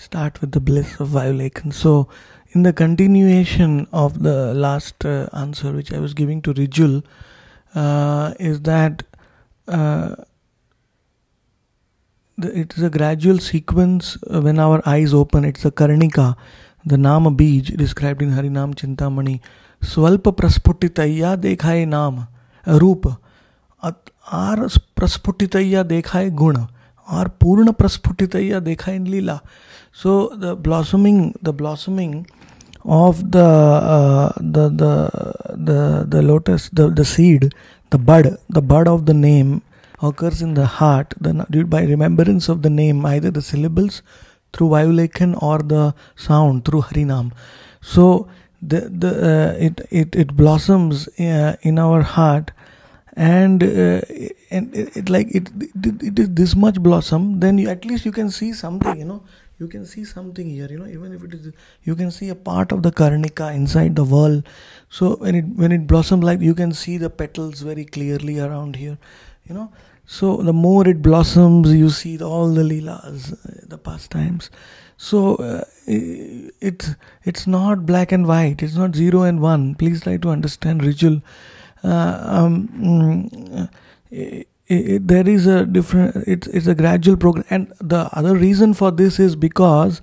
start with the bliss of violation. So, in the continuation of the last uh, answer which I was giving to Rijul, uh, is that uh, it is a gradual sequence when our eyes open. It's a karnika, the Nama Bij described in Harinam Chintamani. Swalpa prasputitaya dekhaye nama, rupa. At, Ar प्रस्फुटितया देखा है गुण or Purna Prasphutitaya Dekha in lila, So the blossoming, the blossoming of uh, the, the, the, the, lotus, the, the seed, the bud, the bud of the name occurs in the heart the, by remembrance of the name, either the syllables through Vayulekhan or the sound through Harinam. So the, the, uh, it, it, it blossoms uh, in our heart and and it, it like it, it, it is this much blossom then you, at least you can see something you know you can see something here you know even if it is you can see a part of the karnika inside the wall so when it when it blossoms like you can see the petals very clearly around here you know so the more it blossoms you see all the leelas uh, the pastimes so uh, it's it's not black and white it's not zero and one please try to understand ritual uh, um, mm, there is a different it's, it's a gradual program and the other reason for this is because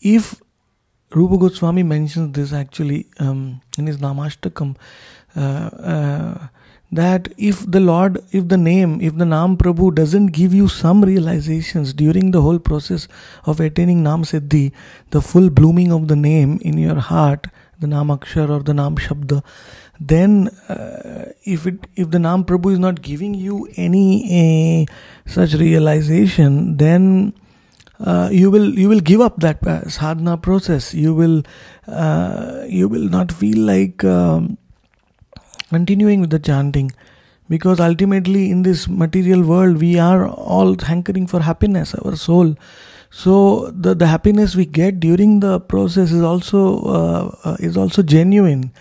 if Rupa Goswami mentions this actually um, in his Namastakam uh, uh, that if the Lord, if the name, if the Nam Prabhu doesn't give you some realizations during the whole process of attaining Nam Siddhi, the full blooming of the name in your heart, the Namakshar or the Nam Shabda, then uh, if it if the Nam Prabhu is not giving you any uh, such realization, then uh, you will you will give up that uh, sadhana process. You will uh, you will not feel like um, continuing with the chanting because ultimately in this material world we are all hankering for happiness, our soul. So the, the happiness we get during the process is also uh, is also genuine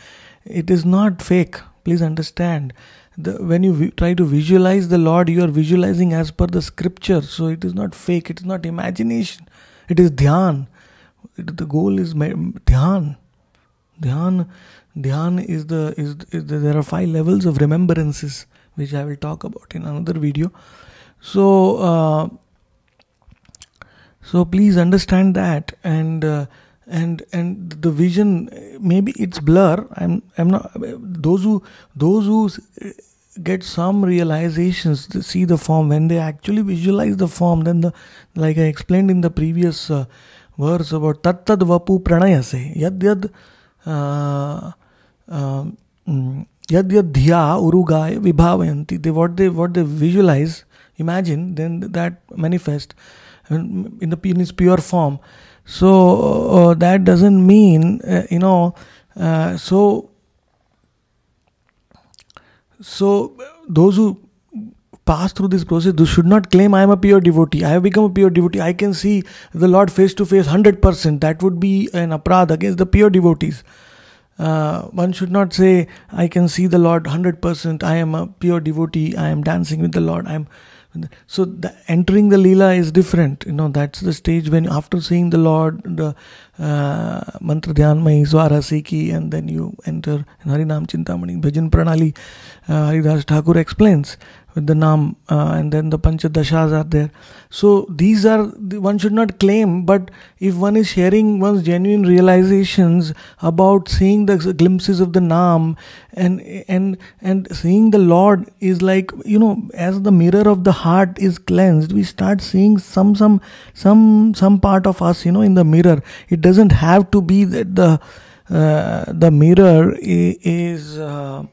it is not fake please understand the, when you vi- try to visualize the lord you are visualizing as per the scripture so it is not fake it is not imagination it is dhyan it, the goal is ma- dhyan dhyan dhyan is the is, is the, there are five levels of remembrances which i will talk about in another video so uh, so please understand that and uh, and and the vision maybe it's blur i'm i'm not those who those who get some realizations to see the form when they actually visualize the form then the like i explained in the previous uh, verse about tat tad vapu pranayase yad yad uh, um, yad yad dhya urugaya vibhavayanti they what they what they visualize imagine then that manifest in the in its pure form so uh, uh, that doesn't mean uh, you know. so so those who pass through this process those should not claim i am a pure devotee i have become a pure devotee i can see the lord face to face 100% that would be an apradh against the pure devotees uh, one should not say i can see the lord 100% i am a pure devotee i am dancing with the lord i am so the, entering the lila is different you know that's the stage when after seeing the lord the uh, mantra dhyan mai swara seki and then you enter in harinam chintamani bhajan pranali Hari Das thakur explains with the nam and then the Pancha panchadashas are there so these are one should not claim but if one is sharing one's genuine realizations about seeing the glimpses of the nam and and and seeing the lord is like you know as the mirror of the heart is cleansed we start seeing some some some some part of us you know in the mirror it doesn't have to be that the uh, the mirror is uh,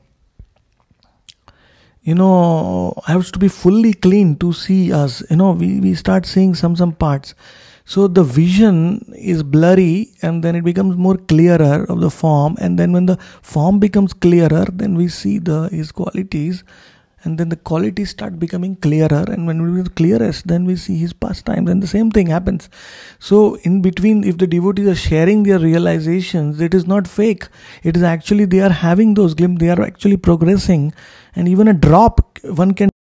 you know has to be fully clean to see us you know we, we start seeing some some parts so the vision is blurry and then it becomes more clearer of the form and then when the form becomes clearer then we see the his qualities and then the qualities start becoming clearer and when we are clearest then we see his pastimes and the same thing happens so in between if the devotees are sharing their realizations it is not fake it is actually they are having those glimpses they are actually progressing and even a drop one can